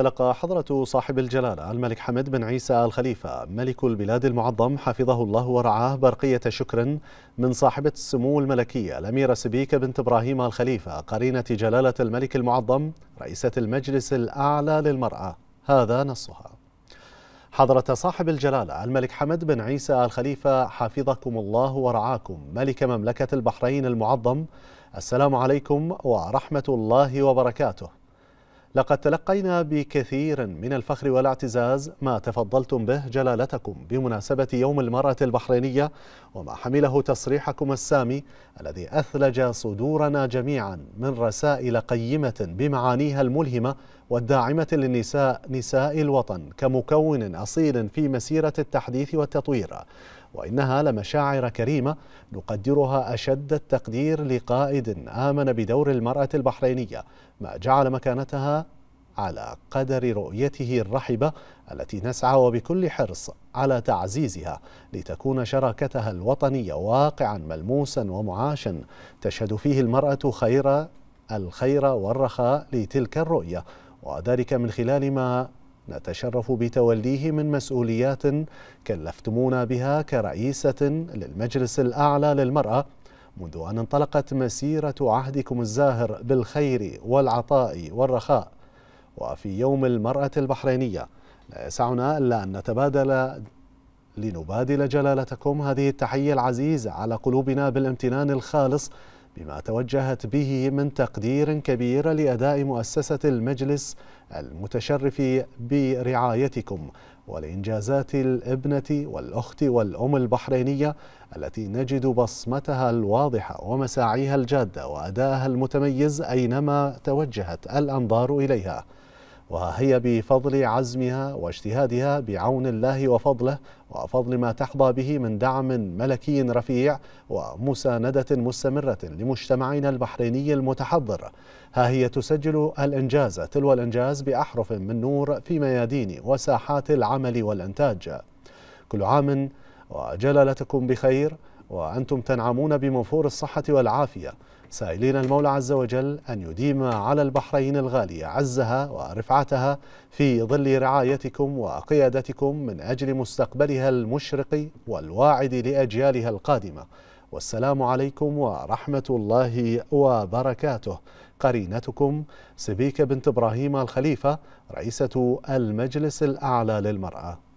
تلقى حضرة صاحب الجلالة الملك حمد بن عيسى الخليفة ملك البلاد المعظم حفظه الله ورعاه برقية شكر من صاحبة السمو الملكية الأميرة سبيكة بنت إبراهيم الخليفة قرينة جلالة الملك المعظم رئيسة المجلس الأعلى للمرأة هذا نصها حضرة صاحب الجلالة الملك حمد بن عيسى الخليفة حفظكم الله ورعاكم ملك مملكة البحرين المعظم السلام عليكم ورحمة الله وبركاته لقد تلقينا بكثير من الفخر والاعتزاز ما تفضلتم به جلالتكم بمناسبة يوم المرأة البحرينية وما حمله تصريحكم السامي الذي أثلج صدورنا جميعا من رسائل قيمة بمعانيها الملهمة والداعمة للنساء نساء الوطن كمكون أصيل في مسيرة التحديث والتطوير وإنها لمشاعر كريمة نقدرها أشد التقدير لقائد آمن بدور المرأة البحرينية ما جعل مكانتها على قدر رؤيته الرحبة التي نسعى وبكل حرص على تعزيزها لتكون شراكتها الوطنية واقعا ملموسا ومعاشا تشهد فيه المرأة خير الخير والرخاء لتلك الرؤية وذلك من خلال ما نتشرف بتوليه من مسؤوليات كلفتمونا بها كرئيسة للمجلس الأعلى للمرأة منذ أن انطلقت مسيرة عهدكم الزاهر بالخير والعطاء والرخاء وفي يوم المرأة البحرينية لا يسعنا إلا أن نتبادل لنبادل جلالتكم هذه التحية العزيزة على قلوبنا بالامتنان الخالص بما توجهت به من تقدير كبير لأداء مؤسسة المجلس المتشرف برعايتكم والإنجازات الابنة والأخت والأم البحرينية التي نجد بصمتها الواضحة ومساعيها الجادة وأدائها المتميز أينما توجهت الأنظار إليها وهي بفضل عزمها واجتهادها بعون الله وفضله وفضل ما تحظى به من دعم ملكي رفيع ومساندة مستمرة لمجتمعنا البحريني المتحضر ها هي تسجل الإنجاز تلو الإنجاز بأحرف من نور في ميادين وساحات العمل والإنتاج كل عام وجلالتكم بخير وأنتم تنعمون بموفور الصحة والعافية سائلين المولى عز وجل أن يديم على البحرين الغالية عزها ورفعتها في ظل رعايتكم وقيادتكم من أجل مستقبلها المشرق والواعد لأجيالها القادمة والسلام عليكم ورحمة الله وبركاته قرينتكم سبيكة بنت إبراهيم الخليفة رئيسة المجلس الأعلى للمرأة